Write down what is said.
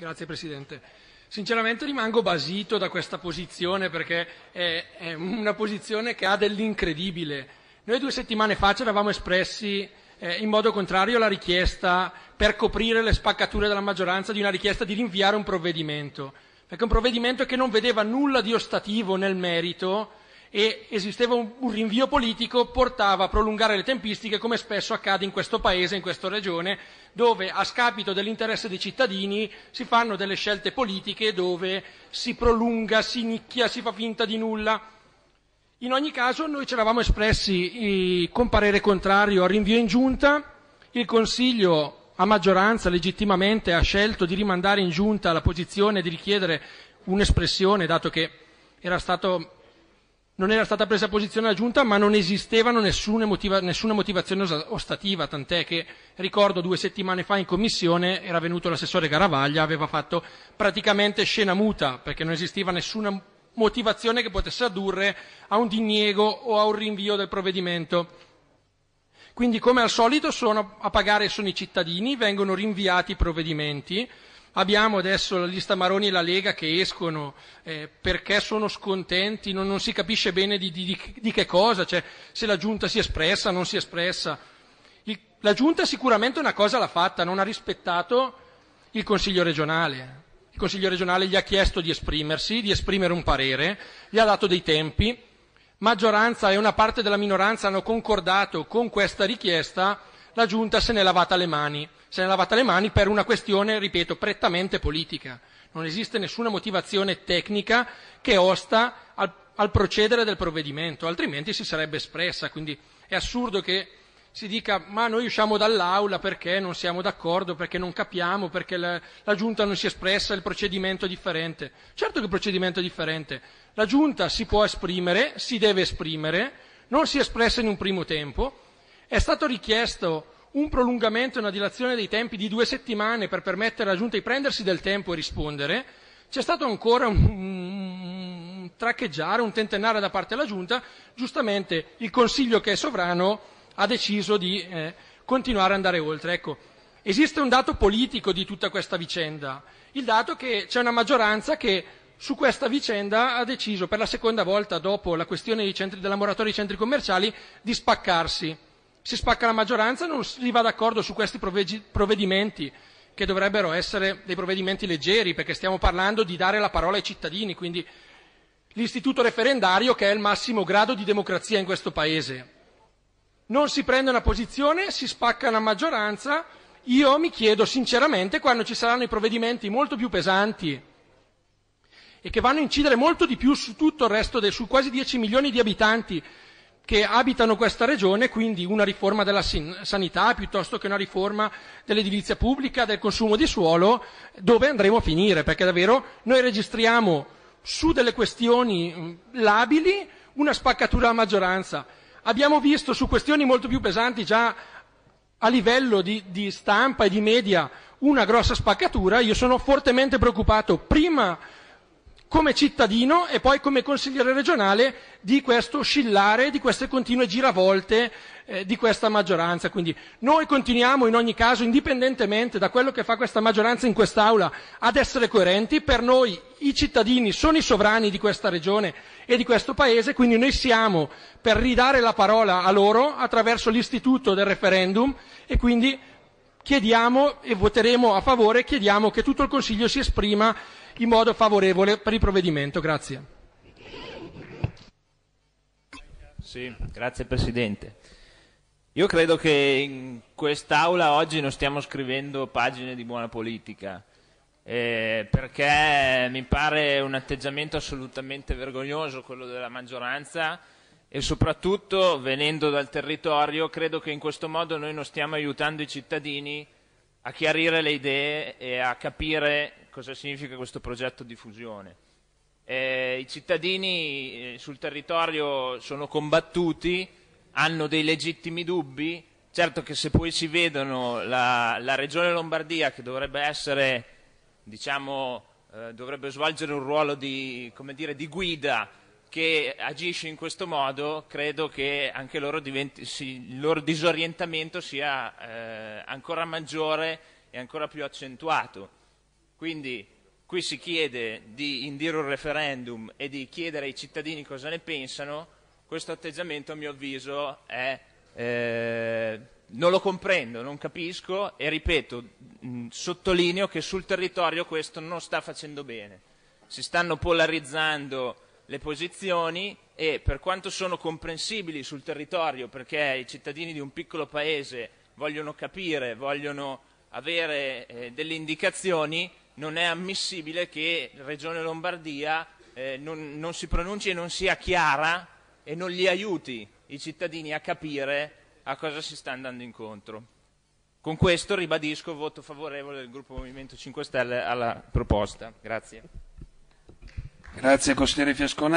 Grazie Presidente. Sinceramente rimango basito da questa posizione perché è, è una posizione che ha dell'incredibile. Noi due settimane fa ci eravamo espressi eh, in modo contrario alla richiesta per coprire le spaccature della maggioranza di una richiesta di rinviare un provvedimento, perché un provvedimento che non vedeva nulla di ostativo nel merito e esisteva un, rinvio politico, portava a prolungare le tempistiche, come spesso accade in questo Paese, in questa Regione, dove a scapito dell'interesse dei cittadini si fanno delle scelte politiche dove si prolunga, si nicchia, si fa finta di nulla. In ogni caso noi ci eravamo espressi con parere contrario al rinvio in giunta, il Consiglio a maggioranza legittimamente ha scelto di rimandare in giunta la posizione di richiedere un'espressione, dato che era stato non era stata presa posizione alla giunta, ma non esistevano nessuna, motiva, nessuna, motivazione ostativa, tant'è che ricordo due settimane fa in commissione era venuto l'assessore Garavaglia, aveva fatto praticamente scena muta, perché non esisteva nessuna motivazione che potesse addurre a un diniego o a un rinvio del provvedimento. Quindi come al solito sono a pagare sono i cittadini, vengono rinviati i provvedimenti, Abbiamo adesso la lista Maroni e la Lega che escono eh, perché sono scontenti, non, non si capisce bene di, di, di, che cosa, cioè se la giunta si è espressa, non si è espressa. Il, la giunta sicuramente una cosa l'ha fatta, non ha rispettato il Consiglio regionale. Il Consiglio regionale gli ha chiesto di esprimersi, di esprimere un parere, gli ha dato dei tempi, maggioranza e una parte della minoranza hanno concordato con questa richiesta la giunta se n'è lavata le mani, se n'è lavata le mani per una questione, ripeto, prettamente politica. Non esiste nessuna motivazione tecnica che osta al, al procedere del provvedimento, altrimenti si sarebbe espressa. Quindi è assurdo che si dica ma noi usciamo dall'aula perché non siamo d'accordo, perché non capiamo, perché la, la, giunta non si è espressa, il procedimento è differente. Certo che il procedimento è differente. La giunta si può esprimere, si deve esprimere, non si è espressa in un primo tempo, è stato richiesto un prolungamento e una dilazione dei tempi di due settimane per permettere alla Giunta di prendersi del tempo e rispondere. C'è stato ancora un, un traccheggiare, un tentennare da parte della Giunta. Giustamente il Consiglio, che è sovrano, ha deciso di eh, continuare ad andare oltre. Ecco, esiste un dato politico di tutta questa vicenda. Il dato è che c'è una maggioranza che su questa vicenda ha deciso per la seconda volta dopo la questione dei centri, della moratoria dei centri commerciali di spaccarsi si spacca la maggioranza e non si va d'accordo su questi provvedimenti che dovrebbero essere dei provvedimenti leggeri perché stiamo parlando di dare la parola ai cittadini, quindi l'istituto referendario che è il massimo grado di democrazia in questo Paese. Non si prende una posizione, si spacca la maggioranza. Io mi chiedo sinceramente quando ci saranno i provvedimenti molto più pesanti e che vanno a incidere molto di più su tutto il resto, de, su quasi 10 milioni di abitanti che abitano questa regione, quindi una riforma della sanità piuttosto che una riforma dell'edilizia pubblica, del consumo di suolo, dove andremo a finire, perché davvero noi registriamo su delle questioni labili una spaccatura a maggioranza. Abbiamo visto su questioni molto più pesanti già a livello di, di stampa e di media una grossa spaccatura, io sono fortemente preoccupato prima come cittadino e poi come consigliere regionale di questo oscillare, di queste continue giravolte eh, di questa maggioranza. Quindi noi continuiamo in ogni caso, indipendentemente da quello che fa questa maggioranza in quest'Aula, ad essere coerenti. Per noi i cittadini sono i sovrani di questa regione e di questo Paese, quindi noi siamo per ridare la parola a loro attraverso l'istituto del referendum e quindi chiediamo e voteremo a favore, chiediamo che tutto il Consiglio si esprima in modo favorevole per il provvedimento. Grazie. Sì, grazie Presidente. Io credo che in quest'Aula oggi non stiamo scrivendo pagine di buona politica, eh, perché mi pare un atteggiamento assolutamente vergognoso quello della maggioranza e soprattutto venendo dal territorio credo che in questo modo noi non stiamo aiutando i cittadini a chiarire le idee e a capire cosa significa questo progetto di fusione. Eh, I cittadini eh, sul territorio sono combattuti, hanno dei legittimi dubbi, certo che se poi si vedono la, la regione Lombardia che dovrebbe essere, diciamo, eh, dovrebbe svolgere un ruolo di, dire, di guida che agisce in questo modo, credo che anche loro diventi, sì, il loro disorientamento sia eh, ancora maggiore e ancora più accentuato. Quindi qui si chiede di indire un referendum e di chiedere ai cittadini cosa ne pensano, questo atteggiamento a mio avviso è, eh, non lo comprendo, non capisco e ripeto, mh, sottolineo che sul territorio questo non sta facendo bene. Si stanno polarizzando le posizioni e per quanto sono comprensibili sul territorio, perché i cittadini di un piccolo paese vogliono capire, vogliono avere eh, delle indicazioni, non è ammissibile che Regione Lombardia eh, non, non si pronunci e non sia chiara e non li aiuti i cittadini a capire a cosa si sta andando incontro. Con questo ribadisco il voto favorevole del gruppo Movimento 5 Stelle alla proposta. Grazie. Grazie consigliere Fiasconati.